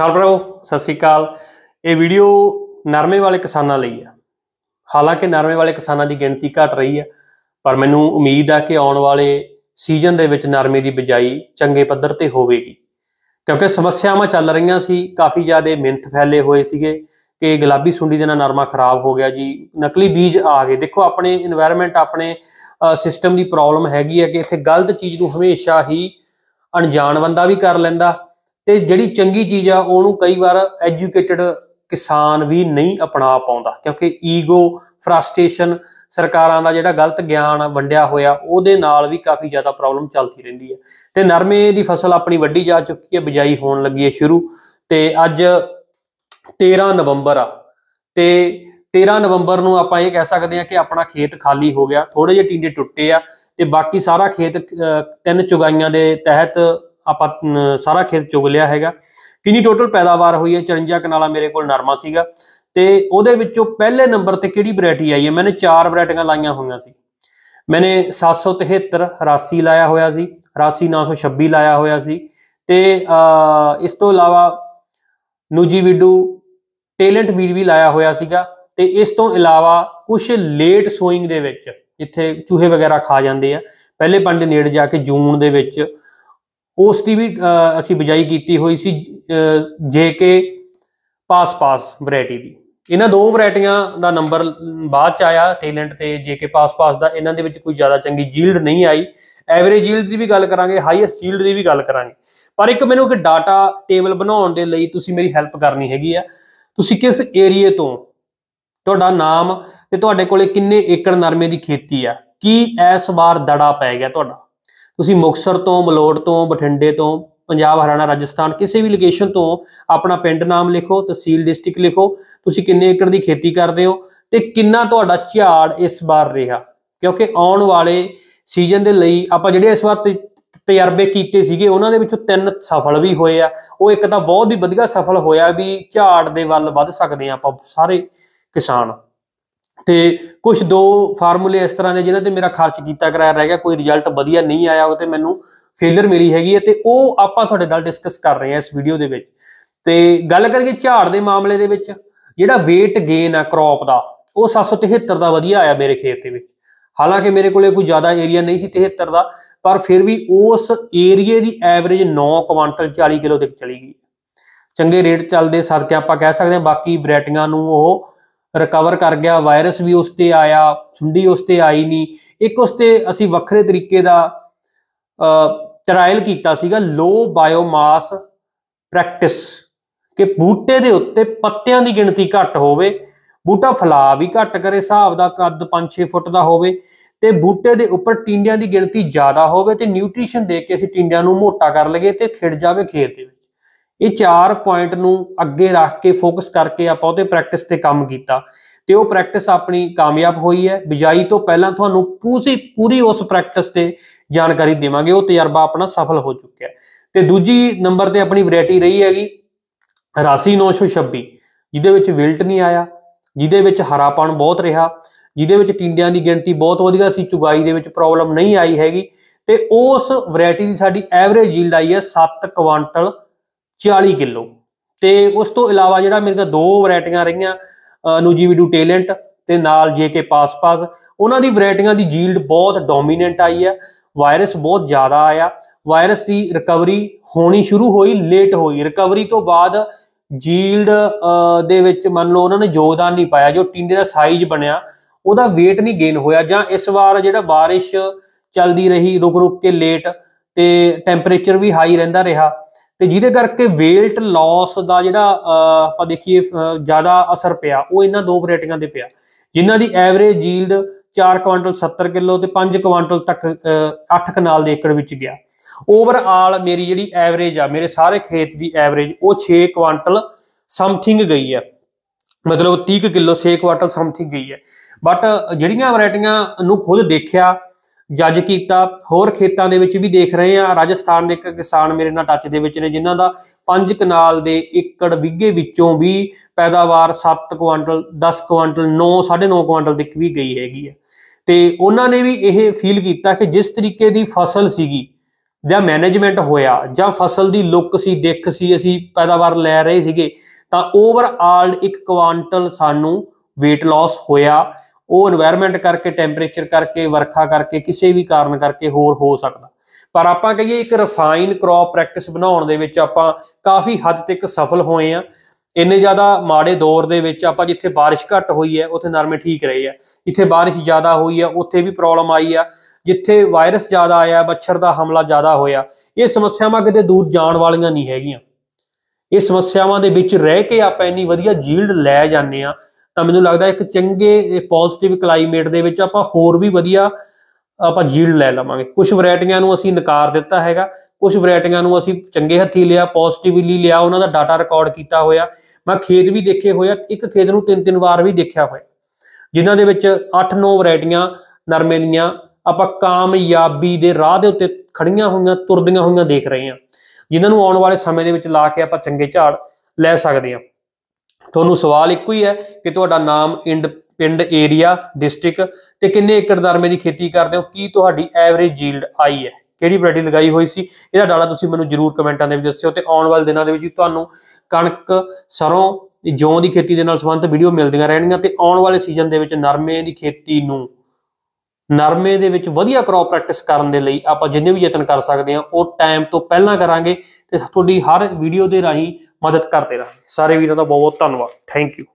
ਚਲ ਭਰਾਓ ਸਤਿ ਸ੍ਰੀ ਅਕਾਲ ਇਹ ਵੀਡੀਓ ਨਰਮੇ ਵਾਲੇ ਕਿਸਾਨਾਂ ਲਈ ਆ ਹਾਲਾਂਕਿ ਨਰਮੇ ਵਾਲੇ ਕਿਸਾਨਾਂ ਦੀ ਗਿਣਤੀ ਘਟ ਰਹੀ ਆ ਪਰ ਮੈਨੂੰ ਉਮੀਦ ਆ ਕਿ ਆਉਣ ਵਾਲੇ ਸੀਜ਼ਨ ਦੇ ਵਿੱਚ ਨਰਮੇ ਦੀ ਬਿਜਾਈ ਚੰਗੇ ਪੱਧਰ ਤੇ ਹੋਵੇਗੀ ਕਿਉਂਕਿ ਸਮੱਸਿਆਵਾਂ ਚੱਲ ਰਹੀਆਂ ਸੀ ਕਾਫੀ ਜ਼ਿਆਦਾ ਮਿੰਤ ਫੈਲੇ ਹੋਏ ਸੀਗੇ ਕਿ ਗੁਲਾਬੀ ਸੁੰਡੀ ਦੇ ਨਾਲ ਨਰਮਾ ਖਰਾਬ ਹੋ ਗਿਆ ਜੀ ਨਕਲੀ ਬੀਜ ਆ ਗਏ ਦੇਖੋ ਆਪਣੇ এনवायरमेंट ਆਪਣੇ ਸਿਸਟਮ ਦੀ ਪ੍ਰੋਬਲਮ ਹੈਗੀ ਹੈ ਕਿ ਇੱਥੇ ਗਲਤ ਚੀਜ਼ ਨੂੰ ਹਮੇਸ਼ਾ ਹੀ ਅਣਜਾਣ ਬੰਦਾ ਵੀ ਕਰ ਲੈਂਦਾ ਤੇ ਜਿਹੜੀ ਚੰਗੀ ਚੀਜ਼ ਆ ਉਹਨੂੰ ਕਈ ਵਾਰ ਐਜੂਕੇਟਿਡ ਕਿਸਾਨ ਵੀ ਨਹੀਂ ਅਪਣਾ ਪਾਉਂਦਾ ਕਿਉਂਕਿ ਈਗੋ ਫਰਸਟ੍ਰੇਸ਼ਨ ਸਰਕਾਰਾਂ ਦਾ ਜਿਹੜਾ ਗਲਤ ਗਿਆਨ ਵੰਡਿਆ ਹੋਇਆ ਉਹਦੇ ਨਾਲ ਵੀ ਕਾਫੀ ਜ਼ਿਆਦਾ ਪ੍ਰੋਬਲਮ ਚੱਲਦੀ ਰਹਿੰਦੀ ਹੈ ਤੇ ਨਰਮੇ ਦੀ ਫਸਲ ਆਪਣੀ ਵੱਡੀ ਜਾ ਚੁੱਕੀ ਹੈ ਬਿਜਾਈ ਹੋਣ ਲੱਗੀ ਹੈ ਸ਼ੁਰੂ ਤੇ ਅੱਜ 13 ਨਵੰਬਰ ਆ ਤੇ 13 ਨਵੰਬਰ ਨੂੰ ਆਪਾਂ ਇਹ ਕਹਿ ਸਕਦੇ ਹਾਂ ਕਿ ਆਪਣਾ ਖੇਤ ਖਾਲੀ ਹੋ ਗਿਆ ਥੋੜੇ ਜਿਹੇ ਟਿੰਡੇ ਟੁੱਟੇ ਆ ਤੇ ਬਾਕੀ ਸਾਰਾ ਖੇਤ ਤਿੰਨ ਚੁਗਾਈਆਂ ਦੇ ਤਹਿਤ ਆਪਾਂ ਸਾਰਾ ਖੇਤ ਚੁਗ ਲਿਆ ਹੈਗਾ ਕਿੰਨੀ ਟੋਟਲ ਪੈਦਾਵਾਰ ਹੋਈ ਹੈ 54 ਕਨਾਲਾ ਮੇਰੇ ਕੋਲ ਨਰਮਾ ਸੀਗਾ ਤੇ ਉਹਦੇ ਵਿੱਚੋਂ ਪਹਿਲੇ ਨੰਬਰ ਤੇ ਕਿਹੜੀ ਵੈਰਾਈਟੀ ਆਈ ਹੈ ਮੈਨੇ ਚਾਰ ਵੈਰਾਈਟੀਆਂ ਲਾਈਆਂ ਹੋਈਆਂ ਸੀ ਮੈਨੇ 773 ਰਾਸੀ ਲਾਇਆ ਹੋਇਆ ਸੀ ਰਾਸੀ 926 ਲਾਇਆ ਹੋਇਆ ਸੀ ਤੇ ਇਸ ਤੋਂ ਇਲਾਵਾ ਨੂਜੀ ਵਿਡੂ ਟੈਲੈਂਟ ਵੀਡ ਵੀ ਲਾਇਆ ਹੋਇਆ ਸੀਗਾ ਤੇ ਇਸ ਤੋਂ ਇਲਾਵਾ ਕੁਝ ਲੇਟ ਸੋਇੰਗ ਦੇ ਵਿੱਚ ਜਿੱਥੇ ਚੂਹੇ ਵਗੈਰਾ ਖਾ ਜਾਂਦੇ ਆ ਪਹਿਲੇ ਪੰਡ ਨੇੜੇ ਜਾ ਕੇ ਜੂਨ ਦੇ ਵਿੱਚ ਉਸ ਦੀ ਵੀ ਅਸੀਂ ਬਜਾਈ ਕੀਤੀ ਹੋਈ ਸੀ ਜੇਕੇ ਪਾਸ ਪਾਸ ਵੈਰਾਈਟੀ ਦੀ ਇਹਨਾਂ ਦੋ ਵੈਰਾਈਟੀਆਂ ਦਾ ਨੰਬਰ ਬਾਅਦ ਚ ਆਇਆ ਟੈਲੈਂਟ ਤੇ ਜੇਕੇ ਪਾਸ ਪਾਸ ਦਾ ਇਹਨਾਂ ਦੇ ਵਿੱਚ ਕੋਈ ਜ਼ਿਆਦਾ ਚੰਗੀ ਜੀਲਡ ਨਹੀਂ ਆਈ ਐਵਰੇਜ ਜੀਲਡ ਦੀ ਵੀ ਗੱਲ ਕਰਾਂਗੇ ਹਾਈਐਸਟ ਜੀਲਡ ਦੀ ਵੀ ਗੱਲ ਕਰਾਂਗੇ ਪਰ ਇੱਕ ਮੈਨੂੰ ਇੱਕ ਡਾਟਾ ਟੇਬਲ ਬਣਾਉਣ ਦੇ ਲਈ ਤੁਸੀਂ ਮੇਰੀ ਹੈਲਪ ਕਰਨੀ ਹੈਗੀ ਆ ਤੁਸੀਂ ਕਿਸ ਏਰੀਏ ਤੋਂ ਤੁਹਾਡਾ ਨਾਮ ਤੇ ਤੁਹਾਡੇ ਕੋਲੇ ਕਿੰਨੇ ਏਕੜ ਨਰਮੇ ਦੀ ਖੇਤੀ ਆ ਕੀ ਇਸ ਵਾਰ ਦੜਾ ਪੈ ਗਿਆ ਤੁਹਾਡਾ ਤੁਸੀਂ ਮੁਕਸਰ ਤੋਂ ਮਲੋੜ ਤੋਂ ਬਠਿੰਡੇ ਤੋਂ ਪੰਜਾਬ ਹਰਿਆਣਾ ਰਾਜਸਥਾਨ ਕਿਸੇ ਵੀ ਲੋਕੇਸ਼ਨ ਤੋਂ ਆਪਣਾ ਪਿੰਡ ਨਾਮ ਲਿਖੋ ਤਹਿਸੀਲ ਡਿਸਟ੍ਰਿਕਟ ਲਿਖੋ ਤੁਸੀਂ ਕਿੰਨੇ ਏਕੜ ਦੀ ਖੇਤੀ ਕਰਦੇ ਹੋ ਤੇ ਕਿੰਨਾ ਤੁਹਾਡਾ ਝਾੜ ਇਸ ਵਾਰ ਰਿਹਾ ਕਿਉਂਕਿ ਆਉਣ ਵਾਲੇ ਸੀਜ਼ਨ ਦੇ ਲਈ ਆਪਾਂ ਜਿਹੜੇ ਇਸ ਵਾਰ ਤਜਰਬੇ ਕੀਤੇ ਸੀਗੇ ਉਹਨਾਂ ਦੇ ਵਿੱਚੋਂ ਤਿੰਨ ਸਫਲ ਵੀ ਹੋਏ ਆ ਉਹ ਇੱਕ ਤਾਂ ਬਹੁਤ ਹੀ ਵਧੀਆ ਸਫਲ ਹੋਇਆ ਵੀ ਝਾੜ ਦੇ ਵੱਲ ਵੱਧ ਸਕਦੇ ਆ ਆਪਾਂ ਸਾਰੇ ਕਿਸਾਨ ਤੇ ਕੁਝ ਦੋ ਫਾਰਮੂਲੇ ਇਸ ਤਰ੍ਹਾਂ ਦੇ ਜਿਨ੍ਹਾਂ ਤੇ ਮੇਰਾ ਖਰਚ ਕੀਤਾ ਕਰਾਇਆ ਰਹਿ ਗਿਆ ਕੋਈ ਰਿਜ਼ਲਟ ਵਧੀਆ ਨਹੀਂ ਆਇਆ ਉਹ ਤੇ ਮੈਨੂੰ ਫੇਲਰ ਮਿਲੀ ਹੈਗੀ ਤੇ ਉਹ ਆਪਾਂ ਤੁਹਾਡੇ ਨਾਲ ਡਿਸਕਸ ਕਰ ਰਹੇ ਹਾਂ ਇਸ ਵੀਡੀਓ ਦੇ ਵਿੱਚ ਤੇ ਗੱਲ ਕਰੀਏ ਝਾੜ ਦੇ ਮਾਮਲੇ ਦੇ ਵਿੱਚ ਜਿਹੜਾ weight gain ਆ crop ਦਾ ਉਹ 773 ਦਾ ਵਧੀਆ ਆਇਆ ਮੇਰੇ ਖੇਤ ਦੇ ਵਿੱਚ ਹਾਲਾਂਕਿ ਮੇਰੇ ਕੋਲੇ ਕੋਈ ਜ਼ਿਆਦਾ ਏਰੀਆ ਨਹੀਂ ਸੀ 73 ਦਾ ਪਰ ਫਿਰ ਵੀ ਉਸ ਏਰੀਏ ਦੀ ਐਵਰੇਜ 9 ਕੁਇੰਟਲ 40 ਕਿਲੋ ਤੱਕ ਚਲੀ ਗਈ ਚੰਗੇ ਰੇਟ ਚੱਲਦੇ ਸਦਕੇ ਆਪਾਂ ਕਹਿ ਸਕਦੇ ਹਾਂ ਬਾਕੀ ਵੈਰਾਈਟੀਆਂ ਨੂੰ ਉਹ ਰਿਕਵਰ ਕਰ ਗਿਆ ਵਾਇਰਸ ਵੀ ਉਸ ਤੇ ਆਇਆ ਛੁੰਡੀ ਉਸ ਤੇ ਆਈ ਨਹੀਂ ਇੱਕ ਉਸ ਤੇ ਅਸੀਂ ਵੱਖਰੇ ਤਰੀਕੇ ਦਾ ਟ੍ਰਾਇਲ ਕੀਤਾ ਸੀਗਾ ਲੋ ਬਾਇਓਮਾਸ ਪ੍ਰੈਕਟਿਸ ਕਿ ਬੂਟੇ ਦੇ ਉੱਤੇ ਪੱਤਿਆਂ ਦੀ ਗਿਣਤੀ ਘੱਟ ਹੋਵੇ ਬੂਟਾ ਫਲਾ ਵੀ ਘੱਟ ਕਰੇ ਹਿਸਾਬ ਦਾ ਕੱਦ 5-6 ਫੁੱਟ ਦਾ ਹੋਵੇ ਤੇ ਬੂਟੇ ਦੇ ਉੱਪਰ ਟਿੰਡਿਆਂ ਦੀ ਗਿਣਤੀ ਜ਼ਿਆਦਾ ਹੋਵੇ ਤੇ ਨਿਊਟ੍ਰੀਸ਼ਨ ਦੇ ਕੇ ਅਸੀਂ ਟਿੰਡਿਆਂ ਨੂੰ ਮੋਟਾ ਕਰ ਲਈਏ ਤੇ ਖਿੜ ਜਾਵੇ ਖੇਤ ਦੇ ਵਿੱਚ ਇਹ ਚਾਰ ਪੁਆਇੰਟ ਨੂੰ ਅੱਗੇ ਰੱਖ ਕੇ ਫੋਕਸ ਕਰਕੇ ਆਪਾਂ ਉਹਦੇ ਪ੍ਰੈਕਟਿਸ ਤੇ ਕੰਮ ਕੀਤਾ ਤੇ ਉਹ ਪ੍ਰੈਕਟਿਸ ਆਪਣੀ ਕਾਮਯਾਬ ਹੋਈ ਹੈ ਬਿਜਾਈ ਤੋਂ ਪਹਿਲਾਂ ਤੁਹਾਨੂੰ ਪੂਰੀ ਪੂਰੀ ਉਸ ਪ੍ਰੈਕਟਿਸ ਤੇ ਜਾਣਕਾਰੀ ਦੇਵਾਂਗੇ ਉਹ ਤਜਰਬਾ ਆਪਣਾ ਸਫਲ ਹੋ ਚੁੱਕਿਆ ਤੇ ਦੂਜੀ ਨੰਬਰ ਤੇ ਆਪਣੀ ਵੈਰਾਈਟੀ ਰਹੀ ਹੈਗੀ ਰਾਸੀ 926 ਜਿਹਦੇ ਵਿੱਚ ਵਿਲਟ ਨਹੀਂ ਆਇਆ ਜਿਹਦੇ ਵਿੱਚ ਹਰਾਪਣ ਬਹੁਤ ਰਿਹਾ ਜਿਹਦੇ ਵਿੱਚ ਟਿੰਡਿਆਂ ਦੀ ਗਿਣਤੀ ਬਹੁਤ ਵਧੀਆ ਸੀ ਚੁਗਾਈ ਦੇ ਵਿੱਚ ਪ੍ਰੋਬਲਮ ਨਹੀਂ ਆਈ ਹੈਗੀ ਤੇ ਉਸ ਵੈਰਾਈਟੀ ਦੀ ਸਾਡੀ ਐਵਰੇਜ ਯੀਲਡ ਆਈ ਹੈ 7 ਕੁਆਂਟਲ 40 ਕਿਲੋ ਤੇ ਉਸ ਤੋਂ ਇਲਾਵਾ ਜਿਹੜਾ ਮੇਰੇ ਕੋਲ ਦੋ ਵੈਰਾਈਟੀਆਂ ਰਹੀਆਂ ਅਨੂਜੀਵੀਡੂ ਟੈਲੈਂਟ ਤੇ ਨਾਲ ਜੇਕੇ ਪਾਸਪਾਸ ਉਹਨਾਂ ਦੀ ਵੈਰਾਈਟੀਆਂ ਦੀ ਜੀਲਡ ਬਹੁਤ ਡੋਮੀਨੈਂਟ ਆਈ ਹੈ ਵਾਇਰਸ ਬਹੁਤ ਜ਼ਿਆਦਾ ਆਇਆ ਵਾਇਰਸ ਦੀ ਰਿਕਵਰੀ ਹੋਣੀ ਸ਼ੁਰੂ ਹੋਈ ਲੇਟ ਹੋਈ ਰਿਕਵਰੀ ਤੋਂ ਬਾਅਦ ਜੀਲਡ ਦੇ ਵਿੱਚ ਮੰਨ ਲਓ ਉਹਨਾਂ ਨੇ ਯੋਗਦਾਨ ਨਹੀਂ ਪਾਇਆ ਜੋ ਟਿੰਡੇ ਦਾ ਸਾਈਜ਼ ਬਣਿਆ ਉਹਦਾ weight ਨਹੀਂ ਗੇਨ ਹੋਇਆ ਜਾਂ ਇਸ ਵਾਰ ਜਿਹੜਾ ਬਾਰਿਸ਼ ਚੱਲਦੀ ਰਹੀ ਰੁਕ ਰੁਕ ਕੇ ਲੇਟ ਤੇ ਟੈਂਪਰੇਚਰ ਵੀ ਹਾਈ ਰਹਿੰਦਾ ਰਿਹਾ ਤੇ ਜਿਹਦੇ ਕਰਕੇ weight loss ਦਾ ਜਿਹੜਾ ਆਪਾਂ ਦੇਖੀਏ ਜ਼ਿਆਦਾ ਅਸਰ ਪਿਆ ਉਹ ਇਹਨਾਂ ਦੋ ਵੈਰਾਈਟੀਆਂ ਦੇ ਪਿਆ ਜਿਨ੍ਹਾਂ ਦੀ ਐਵਰੇਜ ਯੀਲਡ 4 ਕੁਇੰਟਲ 70 ਕਿਲੋ ਤੇ 5 ਕੁਇੰਟਲ ਤੱਕ 8 ਕਨਾਲ ਦੇ ਏਕੜ ਵਿੱਚ ਗਿਆ ਓਵਰਆਲ ਮੇਰੀ ਜਿਹੜੀ ਐਵਰੇਜ ਆ ਮੇਰੇ ਸਾਰੇ ਖੇਤ ਦੀ ਐਵਰੇਜ ਉਹ 6 ਕੁਇੰਟਲ ਸਮਥਿੰਗ ਗਈ ਆ ਮਤਲਬ 30 ਕਿਲੋ 6 ਕੁਇੰਟਲ ਸਮਥਿੰਗ ਗਈ ਹੈ ਬਟ ਜਿਹੜੀਆਂ ਵੈਰਾਈਟੀਆਂ ਨੂੰ ਖੁਦ ਦੇਖਿਆ ਜੱਜ ਕੀਤਾ ਹੋਰ ਖੇਤਾਂ ਦੇ ਵਿੱਚ ਵੀ ਦੇਖ ਰਹੇ ਆ ਰਾਜਸਥਾਨ ਦੇ ਇੱਕ ਕਿਸਾਨ ਮੇਰੇ ਨਾਲ ਟੱਚ ਦੇ ਵਿੱਚ ਨੇ ਜਿਨ੍ਹਾਂ ਦਾ ਪੰਜ ਕਨਾਲ ਦੇ ਏਕੜ ਵਿੱਗੇ ਵਿੱਚੋਂ ਵੀ ਪੈਦਾਵਾਰ 7 ਕੁਇੰਟਲ 10 ਕੁਇੰਟਲ 9 9.5 ਕੁਇੰਟਲ ਤੱਕ ਵੀ ਗਈ ਹੈਗੀ ਆ ਤੇ ਉਹਨਾਂ ਨੇ ਵੀ ਇਹ ਫੀਲ ਕੀਤਾ ਕਿ ਜਿਸ ਤਰੀਕੇ ਦੀ ਫਸਲ ਸੀਗੀ ਜਾਂ ਮੈਨੇਜਮੈਂਟ ਹੋਇਆ ਜਾਂ ਫਸਲ ਦੀ ਲੁੱਕ ਸੀ ਦਿੱਖ ਸੀ ਅਸੀਂ ਪੈਦਾਵਾਰ ਲੈ ਰਹੇ ਸੀਗੇ ਤਾਂ ਓਵਰ ਆਲ ਇੱਕ ਕੁਇੰਟਲ ਸਾਨੂੰ weight loss ਹੋਇਆ ਉਹ এনवायरमेंट ਕਰਕੇ ਟੈਂਪਰੇਚਰ ਕਰਕੇ ਵਰਖਾ ਕਰਕੇ ਕਿਸੇ ਵੀ ਕਾਰਨ ਕਰਕੇ ਹੋਰ ਹੋ ਸਕਦਾ ਪਰ ਆਪਾਂ ਕਹੀਏ ਇੱਕ ਰਿਫਾਈਨ ਕ੍ਰੌਪ ਪ੍ਰੈਕਟਿਸ ਬਣਾਉਣ ਦੇ ਵਿੱਚ ਆਪਾਂ ਕਾਫੀ ਹੱਦ ਤੱਕ ਸਫਲ ਹੋਏ ਆ ਇੰਨੇ ਜ਼ਿਆਦਾ ਮਾੜੇ ਦੌਰ ਦੇ ਵਿੱਚ ਆਪਾਂ ਜਿੱਥੇ بارش ਘੱਟ ਹੋਈ ਹੈ ਉੱਥੇ ਨਰਮੇ ਠੀਕ ਰਹੇ ਆ ਜਿੱਥੇ بارش ਜ਼ਿਆਦਾ ਹੋਈ ਹੈ ਉੱਥੇ ਵੀ ਪ੍ਰੋਬਲਮ ਆਈ ਆ ਜਿੱਥੇ ਵਾਇਰਸ ਜ਼ਿਆਦਾ ਆਇਆ ਮੱਛਰ ਦਾ ਹਮਲਾ ਜ਼ਿਆਦਾ ਹੋਇਆ ਇਹ ਸਮੱਸਿਆਵਾਂ ਕਿਤੇ ਦੂਰ ਜਾਣ ਵਾਲੀਆਂ ਨਹੀਂ ਹੈਗੀਆਂ ਇਹ ਸਮੱਸਿਆਵਾਂ ਦੇ ਵਿੱਚ ਰਹਿ ਕੇ ਆਪਾਂ ਇੰਨੀ ਵਧੀਆ ਜੀਲਡ ਲੈ ਜਾਂਦੇ ਆ ਤਾਂ ਮੈਨੂੰ ਲੱਗਦਾ ਇੱਕ ਚੰਗੇ ਪੋਜ਼ਿਟਿਵ ਕਲਾਈਮੇਟ ਦੇ ਵਿੱਚ ਆਪਾਂ ਹੋਰ ਵੀ ਵਧੀਆ ਆਪਾਂ ਜੀਲ ਲੈ ਲਵਾਂਗੇ ਕੁਝ ਵੈਰਾਈਟੀਆਂ ਨੂੰ ਅਸੀਂ ਨਕਾਰ ਦਿੱਤਾ ਹੈਗਾ ਕੁਝ ਵੈਰਾਈਟੀਆਂ ਨੂੰ ਅਸੀਂ ਚੰਗੇ ਹੱਥੀ ਲਿਆ ਪੋਜ਼ਿਟਿਵਲੀ ਲਿਆ ਉਹਨਾਂ ਦਾ ਡਾਟਾ ਰਿਕਾਰਡ ਕੀਤਾ ਹੋਇਆ ਮੈਂ ਖੇਤ ਵੀ ਦੇਖੇ ਹੋਇਆ ਇੱਕ ਖੇਤ ਨੂੰ ਤਿੰਨ ਤਿੰਨ ਵਾਰ ਵੀ ਦੇਖਿਆ ਹੋਇਆ ਜਿਨ੍ਹਾਂ ਦੇ ਵਿੱਚ 8-9 ਵੈਰਾਈਟੀਆਂ ਨਰਮੇ ਦੀਆਂ ਆਪਾਂ ਕਾਮਯਾਬੀ ਦੇ ਰਾਹ ਦੇ ਉੱਤੇ ਖੜੀਆਂ ਹੋਈਆਂ ਤੁਰਦੀਆਂ ਹੋਈਆਂ ਦੇਖ ਰਹੇ ਹਾਂ ਜਿਨ੍ਹਾਂ ਨੂੰ ਆਉਣ ਵਾਲੇ ਸਮੇਂ ਦੇ ਵਿੱਚ ਲਾ ਕੇ ਆਪਾਂ ਚੰਗੇ ਝਾੜ ਲੈ ਸਕਦੇ ਹਾਂ ਤੁਹਾਨੂੰ ਸਵਾਲ ਇੱਕੋ ਹੀ ਹੈ ਕਿ ਤੁਹਾਡਾ ਨਾਮ ਇੰਡ ਪਿੰਡ ਏਰੀਆ ਡਿਸਟ੍ਰਿਕਟ ਤੇ ਕਿੰਨੇ ਏਕੜ ਦਰਮੇ ਦੀ ਖੇਤੀ ਕਰਦੇ ਹੋ ਕੀ ਤੁਹਾਡੀ ਐਵਰੇਜ ਯੀਲਡ ਆਈ ਹੈ ਕਿਹੜੀ ਵੈਰਾਈਟੀ ਲਗਾਈ ਹੋਈ ਸੀ ਇਹਦਾ ਡਾਟਾ ਤੁਸੀਂ ਮੈਨੂੰ ਜਰੂਰ ਕਮੈਂਟਾਂ ਦੇ ਵਿੱਚ ਦੱਸਿਓ ਤੇ ਆਉਣ ਵਾਲੇ ਦਿਨਾਂ ਦੇ ਵਿੱਚ ਤੁਹਾਨੂੰ ਕਣਕ ਸਰੋਂ ਜੌਂ ਦੀ ਖੇਤੀ ਦੇ ਨਾਲ ਸੰਬੰਧਿਤ ਵੀਡੀਓ ਮਿਲਦੀਆਂ ਰਹਿਣਗੀਆਂ ਤੇ ਆਉਣ ਵਾਲੇ ਸੀਜ਼ਨ ਦੇ ਵਿੱਚ ਨਰਮੇ ਦੀ ਖੇਤੀ ਨੂੰ ਨਰਮੇ ਦੇ ਵਿੱਚ ਵਧੀਆ ਕ੍ਰੌਪ ਪ੍ਰੈਕਟਿਸ ਕਰਨ ਦੇ ਲਈ ਆਪਾਂ ਜਿੰਨੇ ਵੀ ਯਤਨ ਕਰ ਸਕਦੇ ਆ ਉਹ ਟਾਈਮ ਤੋਂ ਪਹਿਲਾਂ ਕਰਾਂਗੇ ਤੇ ਤੁਹਾਡੀ ਹਰ ਵੀਡੀਓ ਦੇ ਰਾਹੀਂ ਮਦਦ ਕਰਦੇ ਰਹਾਂਗੇ ਸਾਰੇ ਵੀਰਾਂ ਦਾ ਬਹੁਤ ਬਹੁਤ ਧੰਨਵਾਦ ਥੈਂਕ ਯੂ